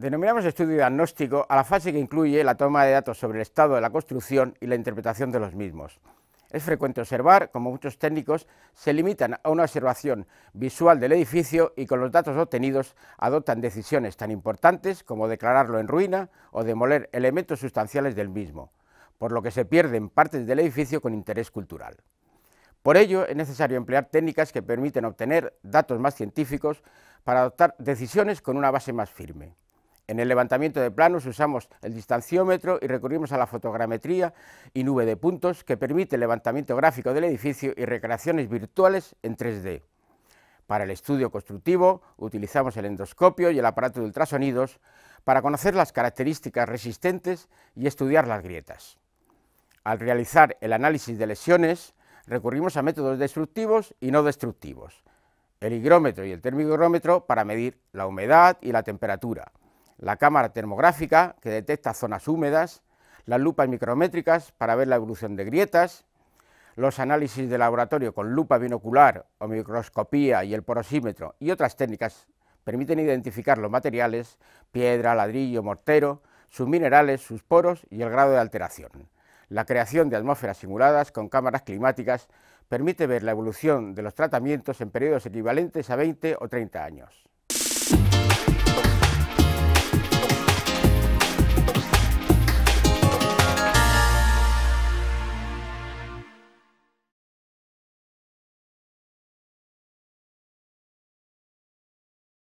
Denominamos estudio diagnóstico a la fase que incluye la toma de datos sobre el estado de la construcción y la interpretación de los mismos. Es frecuente observar como muchos técnicos se limitan a una observación visual del edificio y con los datos obtenidos adoptan decisiones tan importantes como declararlo en ruina o demoler elementos sustanciales del mismo, por lo que se pierden partes del edificio con interés cultural. Por ello, es necesario emplear técnicas que permiten obtener datos más científicos para adoptar decisiones con una base más firme. En el levantamiento de planos usamos el distanciómetro y recurrimos a la fotogrametría y nube de puntos que permite el levantamiento gráfico del edificio y recreaciones virtuales en 3D. Para el estudio constructivo utilizamos el endoscopio y el aparato de ultrasonidos para conocer las características resistentes y estudiar las grietas. Al realizar el análisis de lesiones recurrimos a métodos destructivos y no destructivos, el higrómetro y el termigrómetro para medir la humedad y la temperatura, la cámara termográfica que detecta zonas húmedas, las lupas micrométricas para ver la evolución de grietas, los análisis de laboratorio con lupa binocular o microscopía y el porosímetro y otras técnicas permiten identificar los materiales, piedra, ladrillo, mortero, sus minerales, sus poros y el grado de alteración. La creación de atmósferas simuladas con cámaras climáticas permite ver la evolución de los tratamientos en periodos equivalentes a 20 o 30 años.